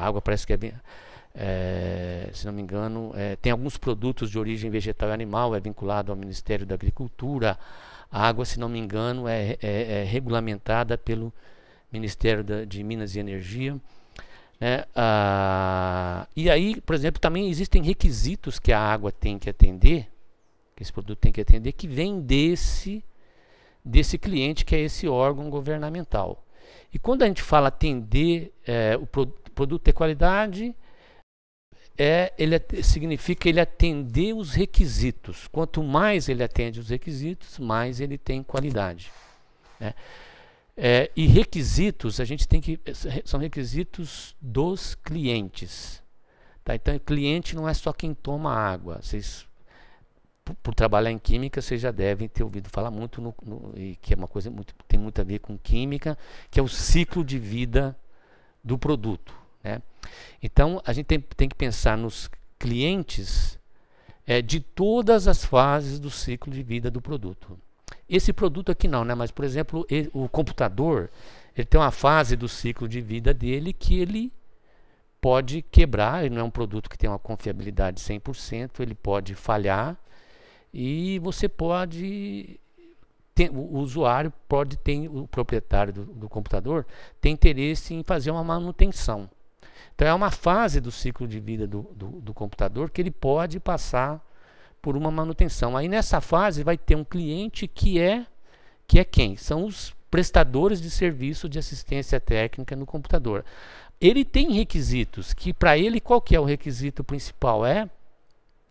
A água parece que é bem. É, se não me engano, é, tem alguns produtos de origem vegetal e animal, é vinculado ao Ministério da Agricultura. A água, se não me engano, é, é, é regulamentada pelo Ministério da, de Minas e Energia. Né? Ah, e aí, por exemplo, também existem requisitos que a água tem que atender, que esse produto tem que atender, que vem desse, desse cliente, que é esse órgão governamental. E quando a gente fala atender é, o produto produto ter qualidade é, ele significa ele atender os requisitos. Quanto mais ele atende os requisitos, mais ele tem qualidade. Né? É, e requisitos, a gente tem que. É, são requisitos dos clientes. Tá? Então, cliente não é só quem toma água. Vocês, por, por, trabalhar em química, vocês já devem ter ouvido falar muito, no, no, e que é uma coisa muito, tem muito a ver com química, que é o ciclo de vida do produto. Né? Então, a gente tem, tem que pensar nos clientes é, de todas as fases do ciclo de vida do produto. Esse produto aqui não, né? mas, por exemplo, ele, o computador ele tem uma fase do ciclo de vida dele que ele pode quebrar, ele não é um produto que tem uma confiabilidade 100%, ele pode falhar e você pode o usuário pode ter o proprietário do, do computador tem interesse em fazer uma manutenção. Então é uma fase do ciclo de vida do, do, do computador que ele pode passar por uma manutenção. Aí nessa fase vai ter um cliente que é que é quem? São os prestadores de serviço de assistência técnica no computador. Ele tem requisitos que para ele qual que é o requisito principal é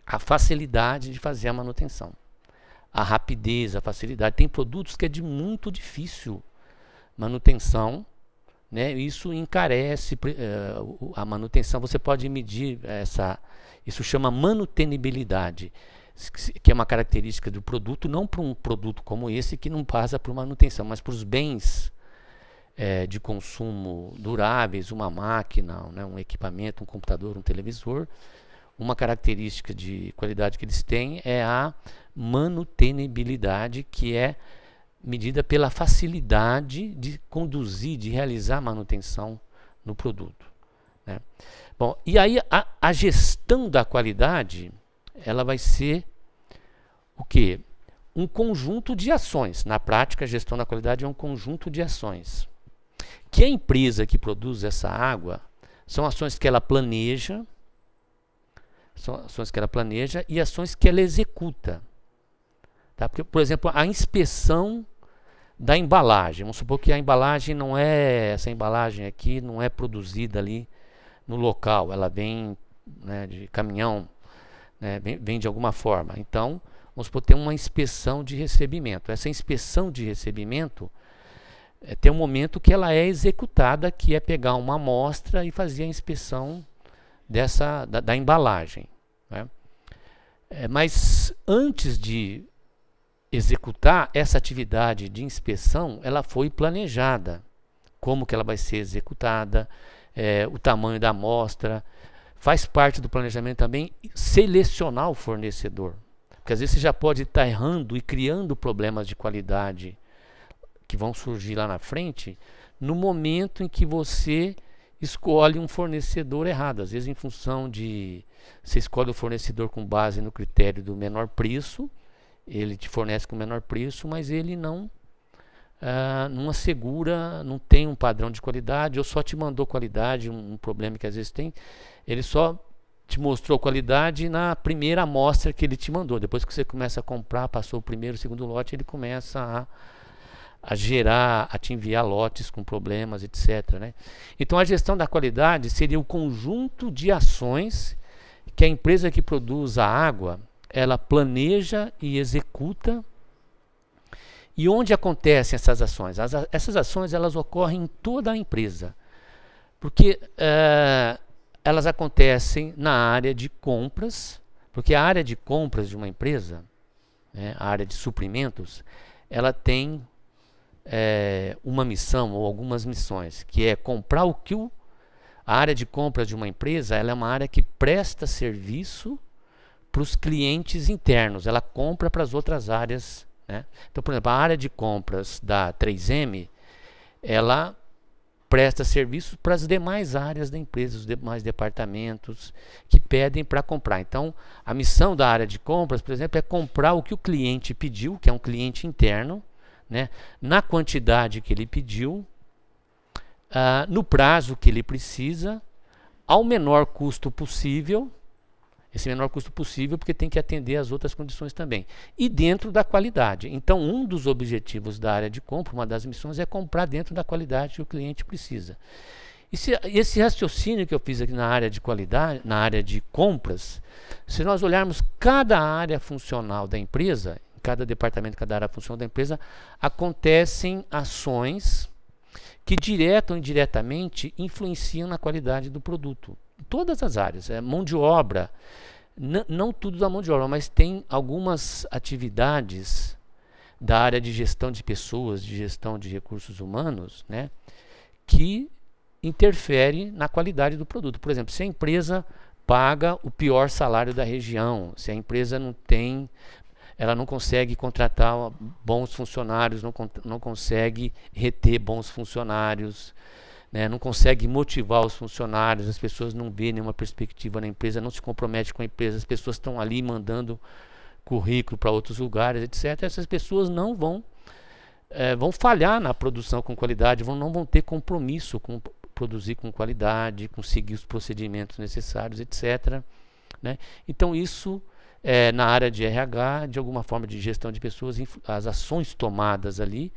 a facilidade de fazer a manutenção. A rapidez, a facilidade. Tem produtos que é de muito difícil manutenção né? Isso encarece uh, a manutenção. Você pode medir essa. Isso chama manutenibilidade, que é uma característica do produto, não para um produto como esse que não passa por manutenção, mas para os bens é, de consumo duráveis, uma máquina, né, um equipamento, um computador, um televisor. Uma característica de qualidade que eles têm é a manutenibilidade, que é medida pela facilidade de conduzir, de realizar manutenção no produto. Né? Bom, e aí a, a, gestão da qualidade, ela vai ser o quê? Um conjunto de ações. Na prática, a gestão da qualidade é um conjunto de ações. Que a empresa que produz essa água, são ações que ela planeja, são ações que ela planeja e ações que ela executa. Tá? Porque, por exemplo, a inspeção da embalagem. Vamos supor que a embalagem não é essa embalagem aqui não é produzida ali no local, ela vem né, de caminhão, né, vem, vem de alguma forma. Então, vamos supor ter uma inspeção de recebimento. Essa inspeção de recebimento é, tem um momento que ela é executada, que é pegar uma amostra e fazer a inspeção dessa da, da embalagem. Né? É, mas antes de executar essa atividade de inspeção, ela foi planejada. Como que ela vai ser executada, é, o tamanho da amostra. Faz parte do planejamento também selecionar o fornecedor. Porque às vezes você já pode estar errando e criando problemas de qualidade que vão surgir lá na frente no momento em que você escolhe um fornecedor errado. Às vezes, em função de. Você escolhe o fornecedor com base no critério do menor preço ele te fornece com menor preço, mas ele não Uh, não assegura, não tem um padrão de qualidade, ou só te mandou qualidade, um, um, problema que às vezes tem. Ele só te mostrou qualidade na primeira amostra que ele te mandou. Depois que você começa a comprar, passou o primeiro, o segundo lote, ele começa a, a gerar, a te enviar lotes com problemas, etc. Né? Então a gestão da qualidade seria o conjunto de ações que a empresa que produz a água ela planeja e executa. E onde acontecem essas ações? As, essas ações elas ocorrem em toda a empresa, porque é, elas acontecem na área de compras, porque a área de compras de uma empresa, né, a área de suprimentos, ela tem é, uma missão ou algumas missões, que é comprar o que o, a área de compras de uma empresa ela é uma área que presta serviço para os clientes internos, ela compra para as outras áreas. Né? Então, por exemplo, a área de compras da 3M, ela presta serviços para as demais áreas da empresa, os demais departamentos que pedem para comprar. Então, a missão da área de compras, por exemplo, é comprar o que o cliente pediu, que é um cliente interno, né, na quantidade que ele pediu, uh, no prazo que ele precisa, ao menor custo possível esse menor custo possível, porque tem que atender às outras condições também. E dentro da qualidade. Então, um dos objetivos da área de compra, uma das missões, é comprar dentro da qualidade que o cliente precisa. Esse, esse raciocínio que eu fiz aqui na área de qualidade, na área de compras, se nós olharmos cada área funcional da empresa, cada departamento, cada área funcional da empresa, acontecem ações que direta ou indiretamente influenciam na qualidade do produto todas as áreas. É mão de obra. N não tudo da mão de obra, mas tem algumas atividades da área de gestão de pessoas, de gestão de recursos humanos, né, que interfere na qualidade do produto. Por exemplo, se a empresa paga o pior salário da região, se a empresa não tem, ela não consegue contratar bons funcionários, não, não consegue reter bons funcionários, né, não consegue motivar os funcionários, as pessoas não vêem nenhuma perspectiva na empresa, não se compromete com a empresa, as pessoas estão ali mandando currículo para outros lugares, etc. Essas pessoas não vão é, vão falhar na produção com qualidade, vão, não vão ter compromisso com produzir com qualidade, conseguir os procedimentos necessários, etc. Né? Então isso é, na área de RH, de alguma forma de gestão de pessoas, as ações tomadas ali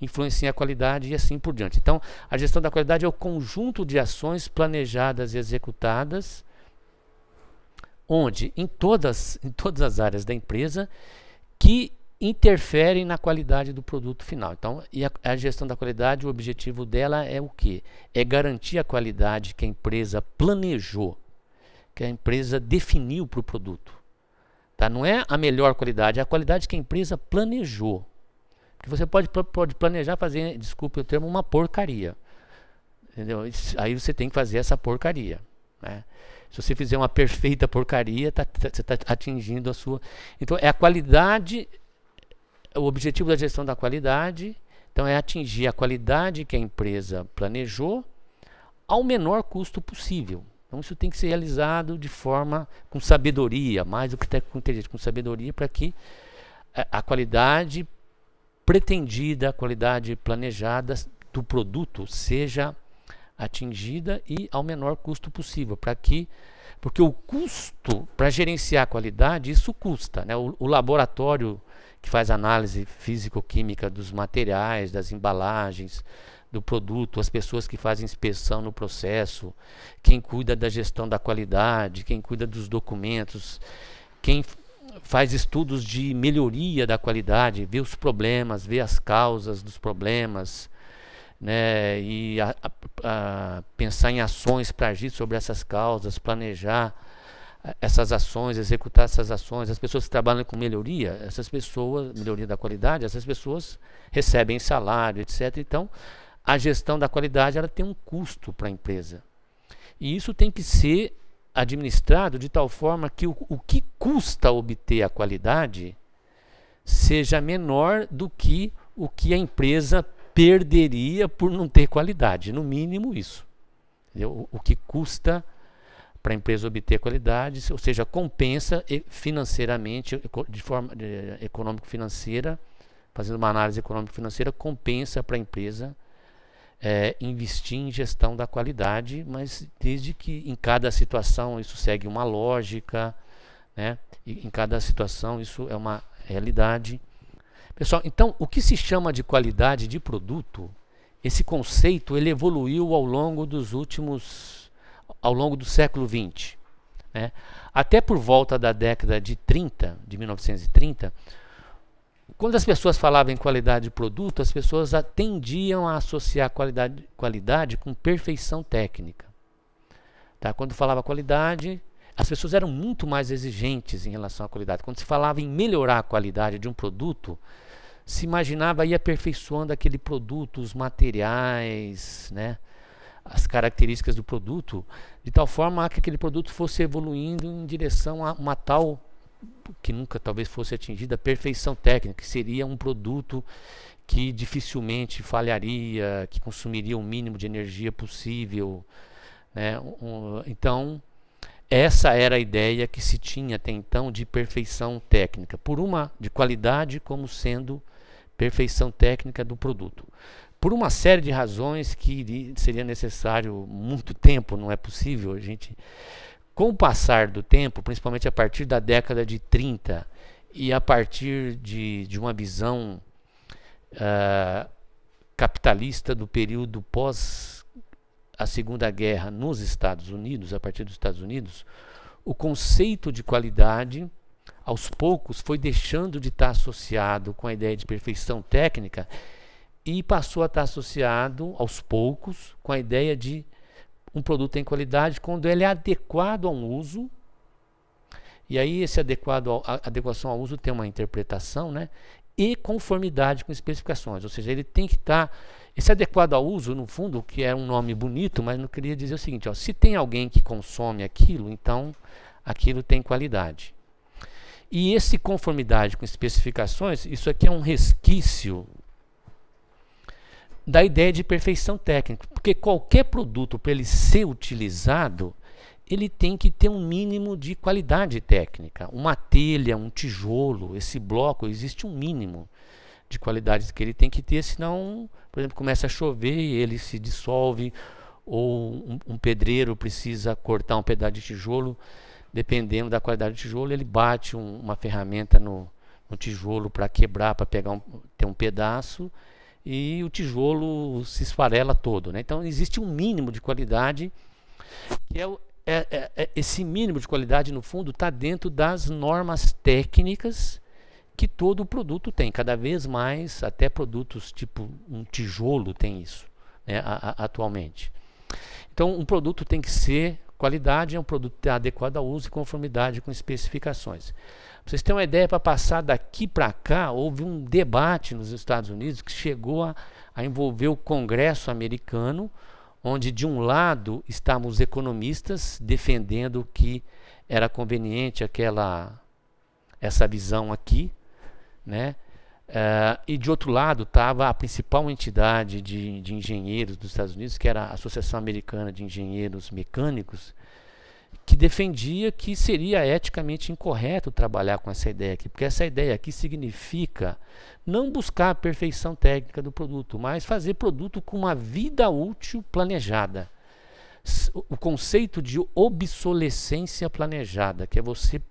influenciem a qualidade e assim por diante. Então, a gestão da qualidade é o conjunto de ações planejadas e executadas, onde em todas, em todas as áreas da empresa que interferem na qualidade do produto final. Então, a, a, gestão da qualidade, o objetivo dela é o quê? É garantir a qualidade que a empresa planejou, que a empresa definiu para o produto. Tá? Não é a melhor qualidade, é a qualidade que a empresa planejou que você pode, pode planejar fazer, desculpe o termo, uma porcaria. Entendeu? Aí você tem que fazer essa porcaria. Né? Se você fizer uma perfeita porcaria, tá, tá, você está atingindo a sua. Então, é a qualidade, o objetivo da gestão da qualidade. Então, é atingir a qualidade que a empresa planejou ao menor custo possível. Então, isso tem que ser realizado de forma com sabedoria, mais do que com inteligência, com sabedoria, para que a, a qualidade pretendida, a qualidade planejada do produto seja atingida e ao menor custo possível, para que porque o custo para gerenciar a qualidade isso custa, né? O, o laboratório que faz análise físico-química dos materiais, das embalagens, do produto, as pessoas que fazem inspeção no processo, quem cuida da gestão da qualidade, quem cuida dos documentos, quem faz estudos de melhoria da qualidade, vê os problemas, vê as causas dos problemas, né, e a, a, a pensar em ações para agir sobre essas causas, planejar eh, essas ações, executar essas ações. As pessoas que trabalham com melhoria, essas pessoas, melhoria da qualidade, essas pessoas recebem salário, etc. Então, a gestão da qualidade ela tem um custo para a empresa. E isso tem que ser administrado de tal forma que o, o que custa obter a qualidade seja menor do que o que a empresa perderia por não ter qualidade, no mínimo isso. O, o que custa para a empresa obter qualidade, ou seja, compensa financeiramente, de forma econômico-financeira, fazendo uma análise econômico-financeira, compensa para a empresa é, investir em gestão da qualidade, mas desde que em cada situação isso segue uma lógica, né? E em cada situação isso é uma realidade. Pessoal, então o que se chama de qualidade de produto? Esse conceito ele evoluiu ao longo dos últimos, ao longo do século XX. Né? Até por volta da década de 30, de 1930, quando as pessoas falavam em qualidade de produto, as pessoas tendiam a associar qualidade, qualidade com perfeição técnica. Tá? Quando falava qualidade, as pessoas eram muito mais exigentes em relação à qualidade. Quando se falava em melhorar a qualidade de um produto, se imaginava ir aperfeiçoando aquele produto, os materiais, né? as características do produto, de tal forma que aquele produto fosse evoluindo em direção a uma tal que nunca talvez fosse atingida perfeição técnica, que seria um produto que dificilmente falharia, que consumiria o mínimo de energia possível. Né? Então, essa era a ideia que se tinha até então de perfeição técnica, por uma de qualidade como sendo perfeição técnica do produto. Por uma série de razões que seria necessário muito tempo, não é possível a gente com o passar do tempo, principalmente a partir da década de 30 e a partir de, de uma visão uh, capitalista do período pós a Segunda Guerra nos Estados Unidos, a partir dos Estados Unidos, o conceito de qualidade aos poucos foi deixando de estar associado com a ideia de perfeição técnica e passou a estar associado aos poucos com a ideia de um produto tem qualidade quando ele é adequado a um uso. E aí esse adequado ao, a adequação ao uso tem uma interpretação, né? E conformidade com especificações, ou seja, ele tem que estar tá, esse adequado ao uso, no fundo, que é um nome bonito, mas não queria dizer o seguinte, ó, se tem alguém que consome aquilo, então aquilo tem qualidade. E esse conformidade com especificações, isso aqui é um resquício da ideia de perfeição técnica, porque qualquer produto para ele ser utilizado, ele tem que ter um mínimo de qualidade técnica. Uma telha, um tijolo, esse bloco, existe um mínimo de qualidades que ele tem que ter, senão, por exemplo, começa a chover e ele se dissolve, ou um, um pedreiro precisa cortar um pedaço de tijolo, dependendo da qualidade do tijolo, ele bate um, uma ferramenta no, no tijolo para quebrar, para pegar um, ter um pedaço e o tijolo se esfarela todo. Né? Então existe um mínimo de qualidade, que é, o, é, é, é esse mínimo de qualidade, no fundo, está dentro das normas técnicas que todo o produto tem. Cada vez mais, até produtos tipo um tijolo tem isso né, a, a, atualmente. Então um produto tem que ser Qualidade é um produto adequado ao uso e conformidade com especificações. Pra vocês terem uma ideia, para passar daqui para cá, houve um debate nos Estados Unidos que chegou a, a envolver o Congresso americano, onde de um lado estavam os economistas defendendo que era conveniente aquela essa visão aqui, né? Uh, e de outro lado estava a principal entidade de, de, engenheiros dos Estados Unidos, que era a Associação Americana de Engenheiros Mecânicos, que defendia que seria eticamente incorreto trabalhar com essa ideia aqui, porque essa ideia aqui significa não buscar a perfeição técnica do produto, mas fazer produto com uma vida útil planejada. O conceito de obsolescência planejada, que é você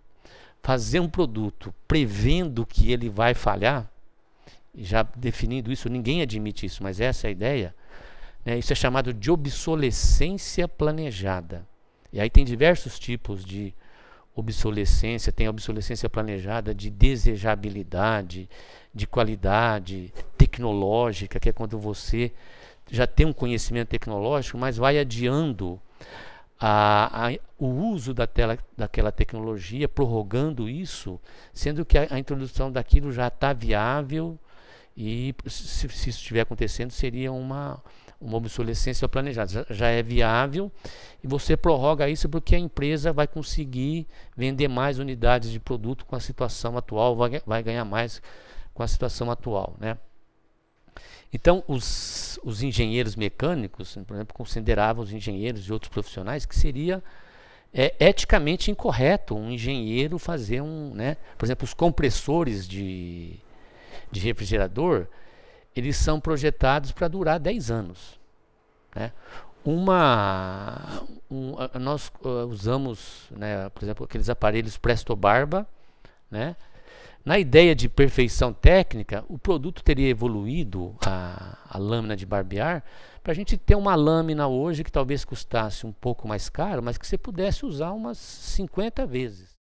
fazer um produto prevendo que ele vai falhar, já definindo isso, ninguém admite isso, mas essa é a ideia. Né? Isso é chamado de obsolescência planejada. E aí tem diversos tipos de obsolescência, tem a obsolescência planejada de desejabilidade, de qualidade tecnológica, que é quando você já tem um conhecimento tecnológico, mas vai adiando a, a, o uso da tela, daquela tecnologia, prorrogando isso, sendo que a, a introdução daquilo já está viável, e se, se isso estiver acontecendo, seria uma, uma obsolescência planejada. Já, já, é viável e você prorroga isso porque a empresa vai conseguir vender mais unidades de produto com a situação atual, vai, vai ganhar mais com a situação atual. Né? Então, os, os engenheiros mecânicos, por exemplo, consideravam os engenheiros e outros profissionais que seria é, eticamente incorreto um engenheiro fazer um. Né? Por exemplo, os compressores de de refrigerador, eles são projetados para durar 10 anos. Né? Uma, um, nós uh, usamos, né, por exemplo, aqueles aparelhos Presto Barba, né? Na ideia de perfeição técnica, o produto teria evoluído, a, a lâmina de barbear, para a gente ter uma lâmina hoje que talvez custasse um pouco mais caro, mas que você pudesse usar umas 50 vezes.